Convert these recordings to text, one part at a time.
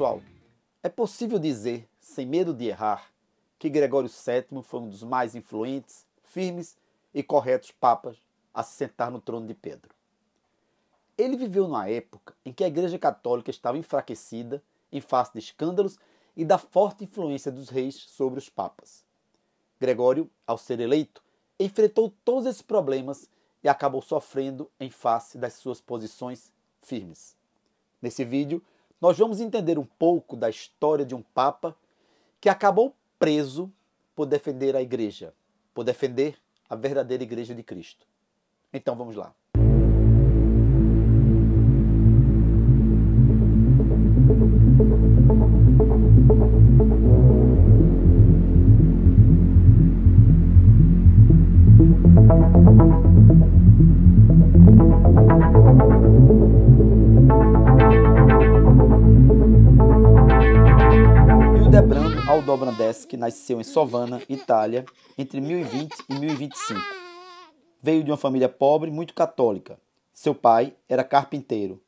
pessoal, é possível dizer, sem medo de errar, que Gregório VII foi um dos mais influentes, firmes e corretos papas a se sentar no trono de Pedro. Ele viveu numa época em que a Igreja Católica estava enfraquecida em face de escândalos e da forte influência dos reis sobre os papas. Gregório, ao ser eleito, enfrentou todos esses problemas e acabou sofrendo em face das suas posições firmes. Nesse vídeo, nós vamos entender um pouco da história de um Papa que acabou preso por defender a Igreja, por defender a verdadeira Igreja de Cristo. Então vamos lá. que nasceu em Sovana, Itália, entre 1020 e 1025. Veio de uma família pobre muito católica. Seu pai era carpinteiro.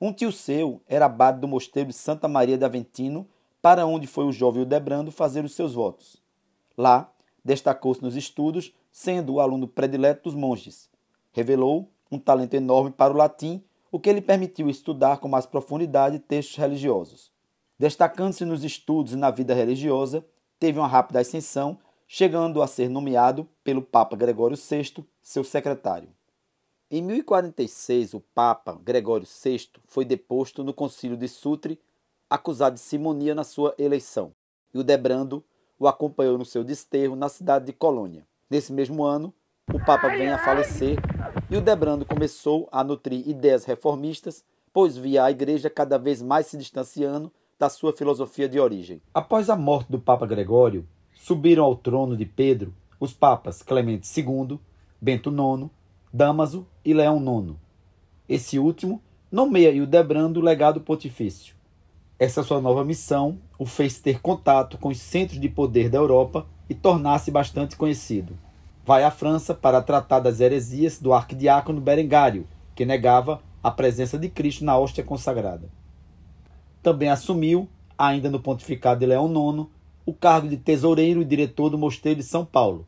Um tio seu era abade do mosteiro de Santa Maria de Aventino, para onde foi o jovem Odebrando fazer os seus votos. Lá, destacou-se nos estudos, sendo o aluno predileto dos monges. Revelou um talento enorme para o latim, o que lhe permitiu estudar com mais profundidade textos religiosos. Destacando-se nos estudos e na vida religiosa, teve uma rápida ascensão, chegando a ser nomeado pelo Papa Gregório VI seu secretário. Em 1046, o Papa Gregório VI foi deposto no Concílio de Sutre, acusado de simonia na sua eleição, e o Debrando o acompanhou no seu desterro na cidade de Colônia. Nesse mesmo ano, o Papa vem a falecer e o Debrando começou a nutrir ideias reformistas, pois via a Igreja cada vez mais se distanciando da sua filosofia de origem. Após a morte do Papa Gregório, subiram ao trono de Pedro os papas Clemente II, Bento IX, Damaso e Leão IX. Esse último nomeia Hildebrando legado pontifício. Essa sua nova missão o fez ter contato com os centros de poder da Europa e tornar-se bastante conhecido. Vai à França para tratar das heresias do arquidiácono Berengário, que negava a presença de Cristo na hóstia consagrada também assumiu, ainda no pontificado de Leão IX, o cargo de tesoureiro e diretor do Mosteiro de São Paulo.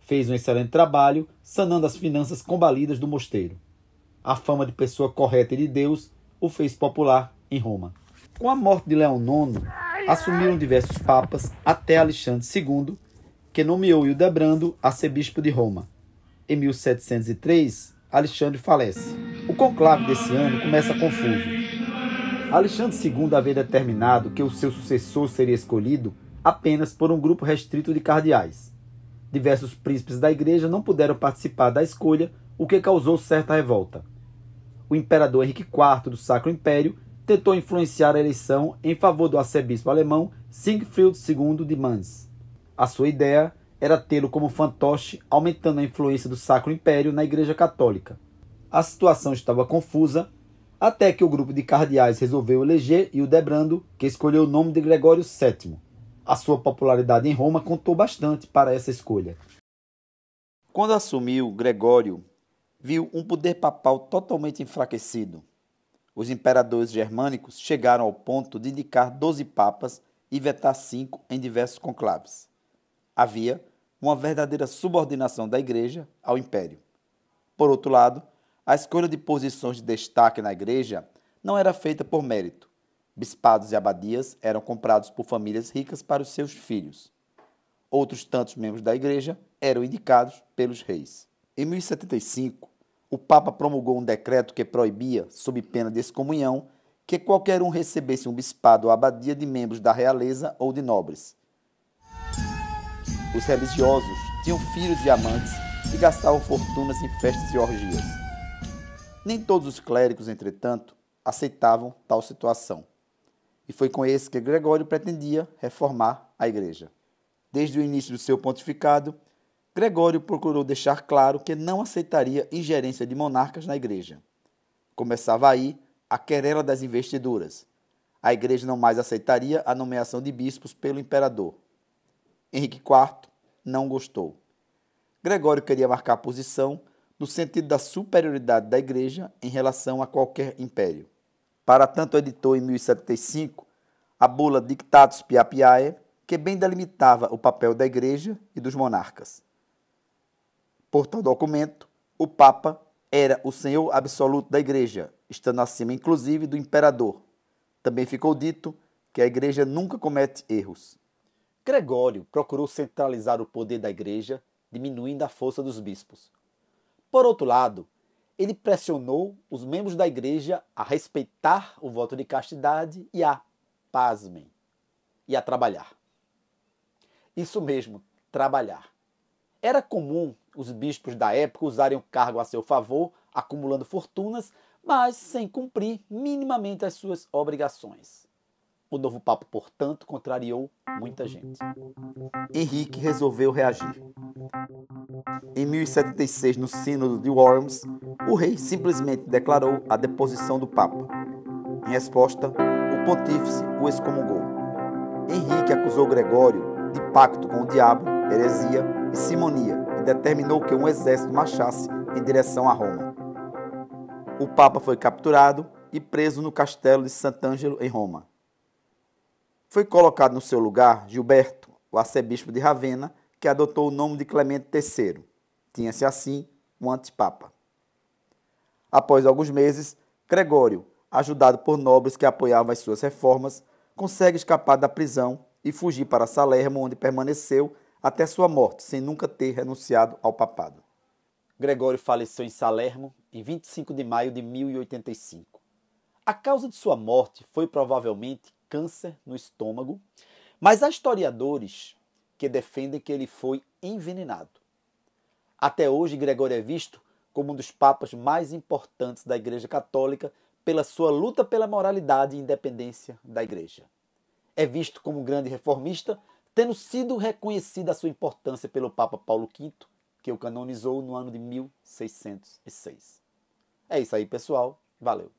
Fez um excelente trabalho, sanando as finanças combalidas do mosteiro. A fama de pessoa correta e de Deus o fez popular em Roma. Com a morte de Leão IX, assumiram diversos papas até Alexandre II, que nomeou Hildebrando arcebispo de Roma. Em 1703, Alexandre falece. O conclave desse ano começa confuso. Alexandre II havia determinado que o seu sucessor seria escolhido apenas por um grupo restrito de cardeais. Diversos príncipes da igreja não puderam participar da escolha, o que causou certa revolta. O imperador Henrique IV do Sacro Império tentou influenciar a eleição em favor do arcebispo alemão Siegfried II de Mans. A sua ideia era tê-lo como fantoche, aumentando a influência do Sacro Império na Igreja Católica. A situação estava confusa até que o grupo de cardeais resolveu eleger e o Debrando, que escolheu o nome de Gregório VII. A sua popularidade em Roma contou bastante para essa escolha. Quando assumiu, Gregório viu um poder papal totalmente enfraquecido. Os imperadores germânicos chegaram ao ponto de indicar 12 papas e vetar cinco em diversos conclaves. Havia uma verdadeira subordinação da Igreja ao Império. Por outro lado, a escolha de posições de destaque na igreja não era feita por mérito. Bispados e abadias eram comprados por famílias ricas para os seus filhos. Outros tantos membros da igreja eram indicados pelos reis. Em 1075, o Papa promulgou um decreto que proibia, sob pena de excomunhão, que qualquer um recebesse um bispado ou abadia de membros da realeza ou de nobres. Os religiosos tinham filhos e amantes e gastavam fortunas em festas e orgias. Nem todos os clérigos, entretanto, aceitavam tal situação. E foi com esse que Gregório pretendia reformar a Igreja. Desde o início do seu pontificado, Gregório procurou deixar claro que não aceitaria ingerência de monarcas na Igreja. Começava aí a querela das investiduras. A Igreja não mais aceitaria a nomeação de bispos pelo imperador. Henrique IV não gostou. Gregório queria marcar posição no sentido da superioridade da Igreja em relação a qualquer império. Para tanto, editou em 1075 a bula Dictatus Piapiae, que bem delimitava o papel da Igreja e dos monarcas. Por tal documento, o Papa era o senhor absoluto da Igreja, estando acima inclusive do imperador. Também ficou dito que a Igreja nunca comete erros. Gregório procurou centralizar o poder da Igreja, diminuindo a força dos bispos, por outro lado, ele pressionou os membros da igreja a respeitar o voto de castidade e a, pasmem, e a trabalhar. Isso mesmo, trabalhar. Era comum os bispos da época usarem o cargo a seu favor, acumulando fortunas, mas sem cumprir minimamente as suas obrigações. O novo Papa, portanto, contrariou muita gente. Henrique resolveu reagir. Em 1076, no Sínodo de Worms, o rei simplesmente declarou a deposição do Papa. Em resposta, o pontífice o excomungou. Henrique acusou Gregório de pacto com o diabo, heresia e simonia e determinou que um exército marchasse em direção a Roma. O Papa foi capturado e preso no castelo de Sant'Angelo, em Roma. Foi colocado no seu lugar Gilberto, o arcebispo de Ravenna, que adotou o nome de Clemente III. Tinha-se assim um antipapa. Após alguns meses, Gregório, ajudado por nobres que apoiavam as suas reformas, consegue escapar da prisão e fugir para Salermo, onde permaneceu até sua morte, sem nunca ter renunciado ao papado. Gregório faleceu em Salermo em 25 de maio de 1085. A causa de sua morte foi provavelmente câncer no estômago, mas há historiadores que defendem que ele foi envenenado. Até hoje, Gregório é visto como um dos papas mais importantes da Igreja Católica pela sua luta pela moralidade e independência da Igreja. É visto como um grande reformista, tendo sido reconhecida a sua importância pelo Papa Paulo V, que o canonizou no ano de 1606. É isso aí, pessoal. Valeu!